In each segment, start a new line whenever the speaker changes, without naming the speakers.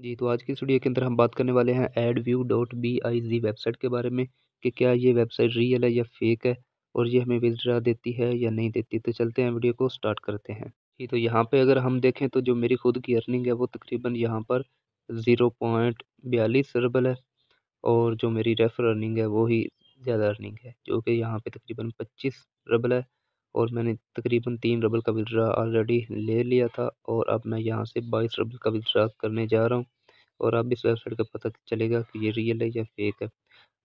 जी तो आज की इस वीडियो के अंदर हम बात करने वाले हैं ed view dot B I G website के बारे में कि क्या ये वेबसाइट रियल है या फेक है और ये हमें विजरा देती है या नहीं देती तो चलते हैं वीडियो को स्टार्ट करते हैं जी तो यहाँ पे अगर हम देखें तो जो मेरी खुद की अर्निंग है वो तकरीबन यहाँ पर ज़ीरो पॉइंट बयालीस रबल है और जो मेरी रेफर अर्निंग है वो ही ज़्यादा अर्निंग है जो कि यहाँ पर तकरीबन पच्चीस रबल है और मैंने तकरीबन तीन रबल का विड्रा ऑलरेडी ले लिया था और अब मैं यहाँ से बाईस रबल का विड्रा करने जा रहा हूँ और अब इस वेबसाइट का पता चलेगा कि ये रियल है या फेक है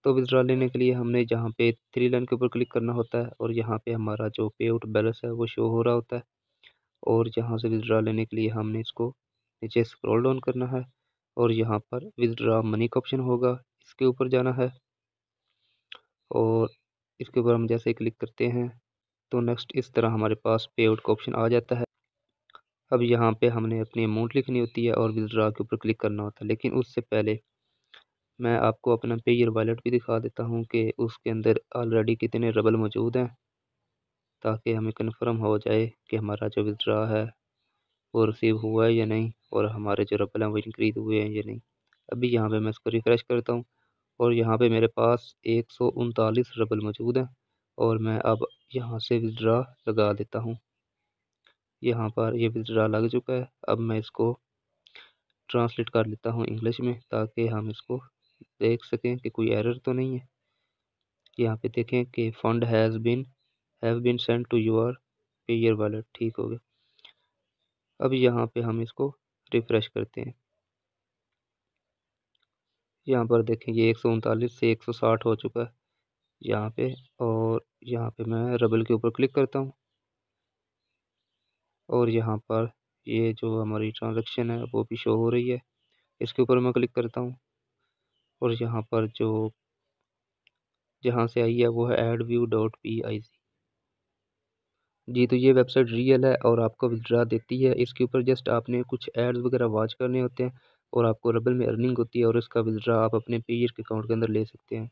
तो विड्रा लेने के लिए हमने जहाँ पे थ्री लाइन के ऊपर क्लिक करना होता है और यहाँ पे हमारा जो पे आउट बैलेंस है वो शो हो रहा होता है और यहाँ से विड्रा लेने के लिए हमने इसको नीचे स्क्रॉल डाउन करना है और यहाँ पर विदड्रा मनी का ऑप्शन होगा इसके ऊपर जाना है और इसके ऊपर हम जैसे क्लिक करते हैं तो नेक्स्ट इस तरह हमारे पास पे आउट का ऑप्शन आ जाता है अब यहाँ पे हमने अपनी अमाउंट लिखनी होती है और विदड्रा के ऊपर क्लिक करना होता है लेकिन उससे पहले मैं आपको अपना पे ईयर वॉलेट भी दिखा देता हूँ कि उसके अंदर ऑलरेडी कितने रबल मौजूद हैं ताकि हमें कन्फर्म हो जाए कि हमारा जो विदड्रा है वो रिसीव हुआ है या नहीं और हमारे जो रबल हैं वो इंक्रीज हुए हैं या नहीं अभी यहाँ पर मैं इसको रिफ़्रेश करता हूँ और यहाँ पर मेरे पास एक सौ उनतालीस रबल मौजूद हैं और मैं अब यहाँ से विदड्रा लगा देता हूँ यहाँ पर ये विदड्रा लग चुका है अब मैं इसको ट्रांसलेट कर लेता हूँ इंग्लिश में ताकि हम इसको देख सकें कि कोई एरर तो नहीं है यहाँ पे देखें कि fund has been have been send to your payer wallet ठीक हो गया अब यहाँ पे हम इसको रिफ़्रेश करते हैं यहाँ पर देखें ये एक सौ उनतालीस से एक सौ साठ हो चुका है यहाँ पे और यहाँ पे मैं रबल के ऊपर क्लिक करता हूँ और यहाँ पर ये जो हमारी ट्रांजेक्शन है वो भी शो हो रही है इसके ऊपर मैं क्लिक करता हूँ और यहाँ पर जो जहाँ से आई है वो है ed view dot P I C G तो ये वेबसाइट रियल है और आपको विड्रा देती है इसके ऊपर जस्ट आपने कुछ एड्स वगैरह वॉच करने होते हैं और आपको रबल में अर्निंग होती है और इसका विड्रा आप अपने पेयर अकाउंट के अंदर ले सकते हैं